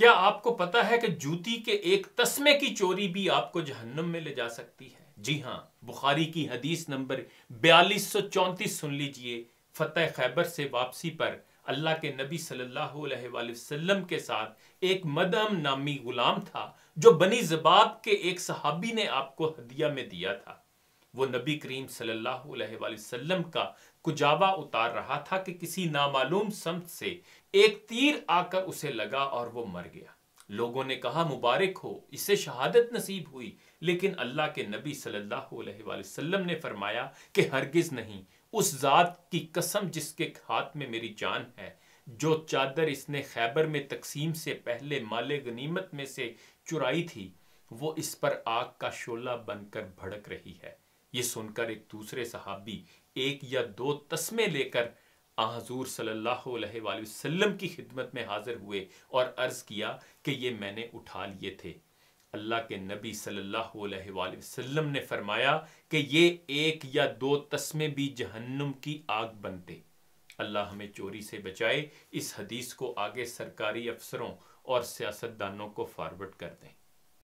क्या आपको पता है कि जूती के एक तस्मे की चोरी भी आपको जहन्नम में ले जा सकती है जी हाँ बुखारी की हदीस नंबर बयालीस सौ चौंतीस सुन लीजिए फतेह खैबर से वापसी पर अल्लाह के नबी सल्लल्लाहु अलैहि वसल्लम के साथ एक मदम नामी गुलाम था जो बनी जबाब के एक सहाबी ने आपको हदिया में दिया था वो नबी करीम सल्लल्लाहु अलैहि वसल्लम का कुजावा उतार रहा था कि किसी नामालूम समत से एक तीर आकर उसे लगा और वो मर गया लोगों ने कहा मुबारक हो इसे शहादत नसीब हुई लेकिन अल्लाह के नबी सल्लल्लाहु अलैहि वसल्लम ने फरमाया कि हरगिज़ नहीं उस ज़ात की कसम जिसके हाथ में मेरी जान है जो चादर इसने खैबर में तकसीम से पहले माले गनीमत में से चुराई थी वो इस पर आग का शोला बनकर भड़क रही है ये सुनकर एक दूसरे सहाबी एक या दो तस्मे लेकर आजूर सल्लाम की खिदमत में हाजिर हुए और अर्ज़ किया कि ये मैंने उठा लिए थे अल्लाह के नबी सल्लल्लाहु ने फरमाया कि ये एक या दो तस्मे भी जहन्नुम की आग बनते अल्लाह हमें चोरी से बचाए इस हदीस को आगे सरकारी अफसरों और सियासतदानों को फॉरवर्ड कर दें